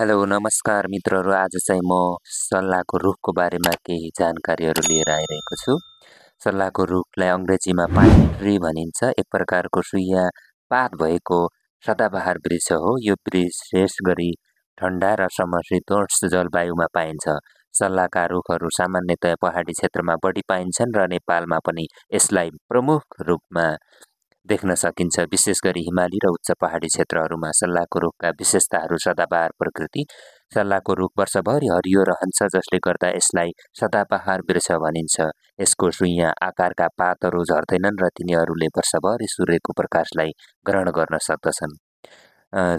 hello नमस्कार मित्रहरू आज चाहिँ म सल्लाहको रुखको बारेमा केही जानकारीहरू लिएर आइरहेको छु सल्लाहको रुखलाई अङ्ग्रेजीमा पाइन ट्री भनिन्छ एक प्रकारको सुया पात भएको सदाबहार वृक्ष हो यो वृक्ष विशेष गरी ठन्डा र समशीतोष्ण जलवायुमा पाइन्छ सल्लाहका रुखहरू सामान्यतया पहाडी क्षेत्रमा बढी पाइन्छन् र नेपालमा पनि यसलाई प्रमुख रूपमा देख्न सकिन्छ विशेष गरी हिमाली र उच्च पहाडी क्षेत्रहरूमा सल्लाहको रुखका विशेषताहरू सदाबहार प्रकृति सल्लाहको रुख वर्षभरि हरियो रहन्छ जसले गर्दा यसलाई सदाबहार वृक्ष भनिन्छ यसको सुइयाँ आकारका पातहरू झर्दैनन् र तिनीहरूले वर्षभरि सूर्यको प्रकाशलाई ग्रहण गर्न सक्दछन्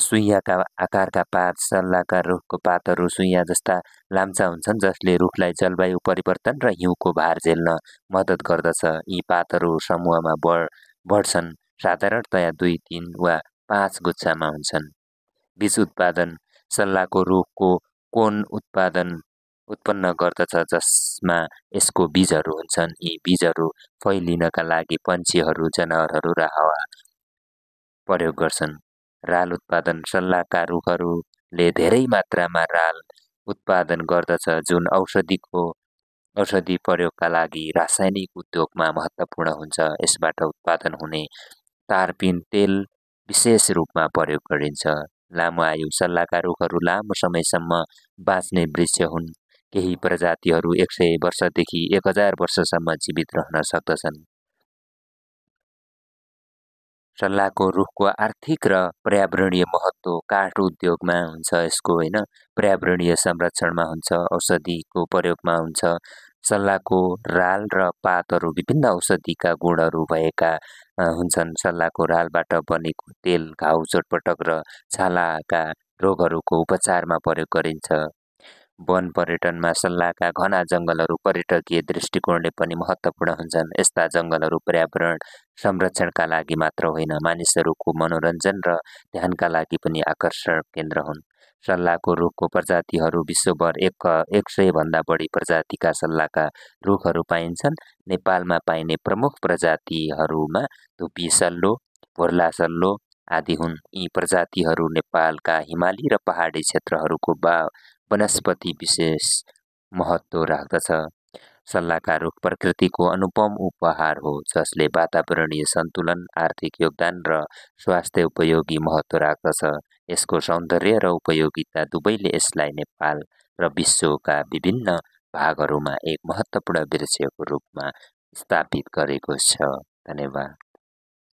सुइयाका आकारका पात सल्लाहका रुखको पातहरू सुइया जस्ता लाम्चा हुन्छन् जसले रुखलाई जलवायु परिवर्तन र हिउँको भार झेल्न मद्दत गर्दछ यी पातहरू समूहमा बढ बढ्छन् साधारणतया दुई तिन वा पाँच गुच्छामा हुन्छन् बीज उत्पादन सल्लाहको रुखको कोन उत्पादन उत्पन्न गर्दछ जसमा यसको बीजहरू हुन्छन् यी बीजहरू फैलिनका लागि पन्छीहरू जनावरहरू र हावा प्रयोग गर्छन् राल उत्पादन सल्लाहका रुखहरूले धेरै मात्रामा राल उत्पादन गर्दछ जुन औषधिको औषधि प्रयोगका लागि रासायनिक उद्योगमा महत्त्वपूर्ण हुन्छ यसबाट उत्पादन हुने तारपिन तेल विशेष रूपमा प्रयोग गरिन्छ लामो आयु सल्लाहका रुखहरू लामो समयसम्म बाँच्ने वृक्ष हुन् केही प्रजातिहरू एक सय वर्षदेखि एक हजार वर्षसम्म जीवित रहन सक्दछन् सल्लाहको रुखको आर्थिक र पर्यावरणीय महत्त्व काठ उद्योगमा हुन्छ यसको होइन पर्यावरणीय संरक्षणमा हुन्छ औषधिको प्रयोगमा हुन्छ सल्लाहको राल र पातहरू विभिन्न औषधिका गुणहरू भएका हुन्छन् सल्लाहको रालबाट बनेको तेल घाउ चोटपटक र छालाका रोगहरूको उपचारमा प्रयोग गरिन्छ वन पर्यटनमा सल्लाहका घना जङ्गलहरू पर्यटकीय दृष्टिकोणले पनि महत्त्वपूर्ण हुन्छन् यस्ता जङ्गलहरू पर्यावरण संरक्षणका लागि मात्र होइन मानिसहरूको मनोरञ्जन र ध्यानका लागि पनि आकर्षण केन्द्र हुन् सल्लाहको रुखको प्रजातिहरू विश्वभर एक एक सयभन्दा बढी प्रजातिका सल्लाहका रुखहरू पाइन्छन् नेपालमा पाइने प्रमुख प्रजातिहरूमा धुपी सल्लो भोर्ला सल्लो आदि हुन् यी प्रजातिहरू नेपालका हिमाली र पहाडी क्षेत्रहरूको बा वनस्पति विशेष महत्त्व राख्दछ सल्लाहका रुख प्रकृतिको अनुपम उपहार हो जसले वातावरणीय सन्तुलन आर्थिक योगदान र स्वास्थ्य उपयोगी महत्त्व राख्दछ यसको सौन्दर्य र उपयोगिता दुवैले यसलाई नेपाल र विश्वका विभिन्न भागहरूमा एक महत्त्वपूर्ण वृक्षको रूपमा स्थापित गरेको छ धन्यवाद